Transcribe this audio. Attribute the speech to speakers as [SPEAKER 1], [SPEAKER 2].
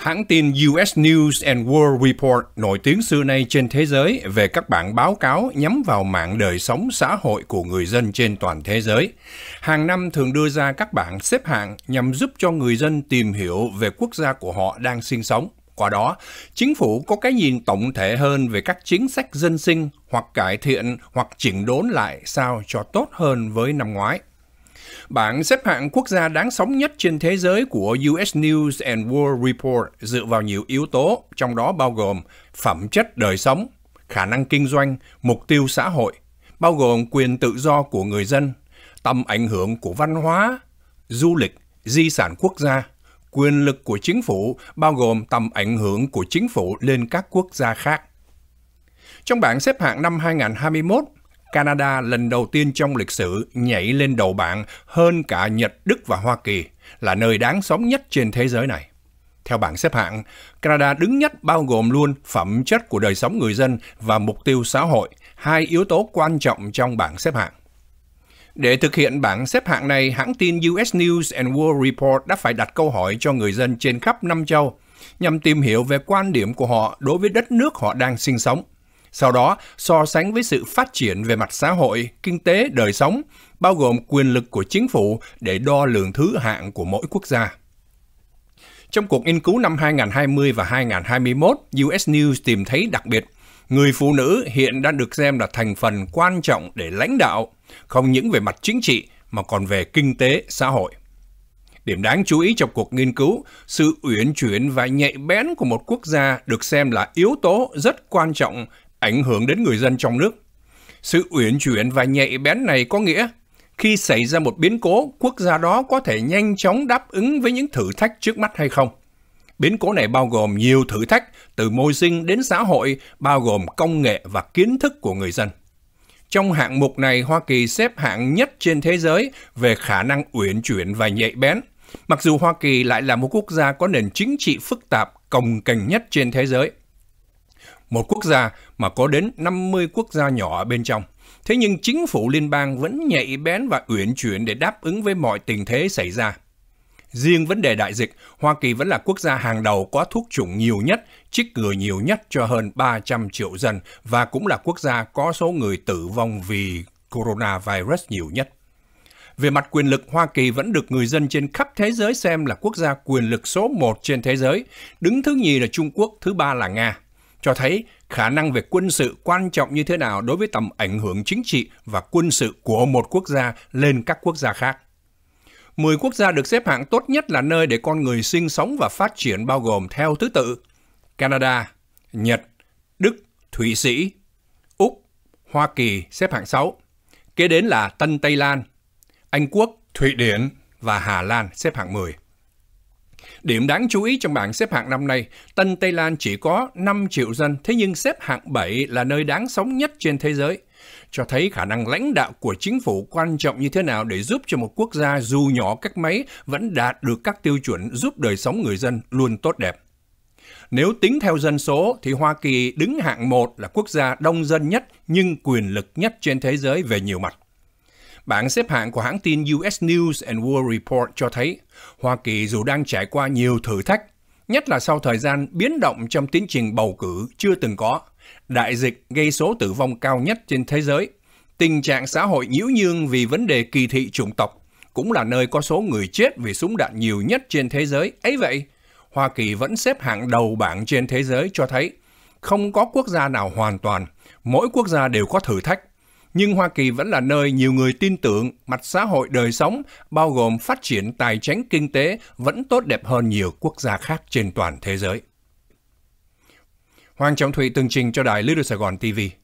[SPEAKER 1] Hãng tin US News and World Report nổi tiếng xưa nay trên thế giới về các bản báo cáo nhắm vào mạng đời sống xã hội của người dân trên toàn thế giới. Hàng năm thường đưa ra các bản xếp hạng nhằm giúp cho người dân tìm hiểu về quốc gia của họ đang sinh sống. Qua đó, chính phủ có cái nhìn tổng thể hơn về các chính sách dân sinh hoặc cải thiện hoặc chỉnh đốn lại sao cho tốt hơn với năm ngoái. Bảng xếp hạng quốc gia đáng sống nhất trên thế giới của US News and World Report dựa vào nhiều yếu tố, trong đó bao gồm phẩm chất đời sống, khả năng kinh doanh, mục tiêu xã hội, bao gồm quyền tự do của người dân, tầm ảnh hưởng của văn hóa, du lịch, di sản quốc gia, quyền lực của chính phủ, bao gồm tầm ảnh hưởng của chính phủ lên các quốc gia khác. Trong bảng xếp hạng năm 2021, Canada lần đầu tiên trong lịch sử nhảy lên đầu bảng hơn cả Nhật, Đức và Hoa Kỳ, là nơi đáng sống nhất trên thế giới này. Theo bảng xếp hạng, Canada đứng nhất bao gồm luôn phẩm chất của đời sống người dân và mục tiêu xã hội, hai yếu tố quan trọng trong bảng xếp hạng. Để thực hiện bảng xếp hạng này, hãng tin US News and World Report đã phải đặt câu hỏi cho người dân trên khắp năm châu nhằm tìm hiểu về quan điểm của họ đối với đất nước họ đang sinh sống – sau đó, so sánh với sự phát triển về mặt xã hội, kinh tế, đời sống, bao gồm quyền lực của chính phủ để đo lường thứ hạng của mỗi quốc gia. Trong cuộc nghiên cứu năm 2020 và 2021, US News tìm thấy đặc biệt người phụ nữ hiện đang được xem là thành phần quan trọng để lãnh đạo, không những về mặt chính trị mà còn về kinh tế, xã hội. Điểm đáng chú ý trong cuộc nghiên cứu, sự uyển chuyển và nhạy bén của một quốc gia được xem là yếu tố rất quan trọng ảnh hưởng đến người dân trong nước. Sự uyển chuyển và nhạy bén này có nghĩa khi xảy ra một biến cố, quốc gia đó có thể nhanh chóng đáp ứng với những thử thách trước mắt hay không. Biến cố này bao gồm nhiều thử thách từ môi sinh đến xã hội, bao gồm công nghệ và kiến thức của người dân. Trong hạng mục này, Hoa Kỳ xếp hạng nhất trên thế giới về khả năng uyển chuyển và nhạy bén. Mặc dù Hoa Kỳ lại là một quốc gia có nền chính trị phức tạp, cồng kềnh nhất trên thế giới một quốc gia mà có đến 50 quốc gia nhỏ bên trong. Thế nhưng chính phủ liên bang vẫn nhạy bén và uyển chuyển để đáp ứng với mọi tình thế xảy ra. Riêng vấn đề đại dịch, Hoa Kỳ vẫn là quốc gia hàng đầu có thuốc chủng nhiều nhất, chích ngừa nhiều nhất cho hơn 300 triệu dân và cũng là quốc gia có số người tử vong vì coronavirus nhiều nhất. Về mặt quyền lực, Hoa Kỳ vẫn được người dân trên khắp thế giới xem là quốc gia quyền lực số 1 trên thế giới, đứng thứ nhì là Trung Quốc, thứ ba là Nga cho thấy khả năng về quân sự quan trọng như thế nào đối với tầm ảnh hưởng chính trị và quân sự của một quốc gia lên các quốc gia khác. 10 quốc gia được xếp hạng tốt nhất là nơi để con người sinh sống và phát triển bao gồm theo thứ tự Canada, Nhật, Đức, Thụy Sĩ, Úc, Hoa Kỳ xếp hạng 6. Kế đến là Tân Tây Lan, Anh Quốc, Thụy Điển và Hà Lan xếp hạng 10. Điểm đáng chú ý trong bảng xếp hạng năm nay, Tân Tây Lan chỉ có 5 triệu dân, thế nhưng xếp hạng 7 là nơi đáng sống nhất trên thế giới. Cho thấy khả năng lãnh đạo của chính phủ quan trọng như thế nào để giúp cho một quốc gia dù nhỏ cách mấy vẫn đạt được các tiêu chuẩn giúp đời sống người dân luôn tốt đẹp. Nếu tính theo dân số thì Hoa Kỳ đứng hạng 1 là quốc gia đông dân nhất nhưng quyền lực nhất trên thế giới về nhiều mặt. Bảng xếp hạng của hãng tin US News and World Report cho thấy Hoa Kỳ dù đang trải qua nhiều thử thách, nhất là sau thời gian biến động trong tiến trình bầu cử chưa từng có, đại dịch gây số tử vong cao nhất trên thế giới, tình trạng xã hội nhiễu nhương vì vấn đề kỳ thị chủng tộc, cũng là nơi có số người chết vì súng đạn nhiều nhất trên thế giới. Ấy vậy, Hoa Kỳ vẫn xếp hạng đầu bảng trên thế giới cho thấy không có quốc gia nào hoàn toàn, mỗi quốc gia đều có thử thách nhưng Hoa Kỳ vẫn là nơi nhiều người tin tưởng mặt xã hội đời sống, bao gồm phát triển tài chính kinh tế vẫn tốt đẹp hơn nhiều quốc gia khác trên toàn thế giới. Hoàng Trọng Thụy tường trình cho đài Little Sài Gòn TV.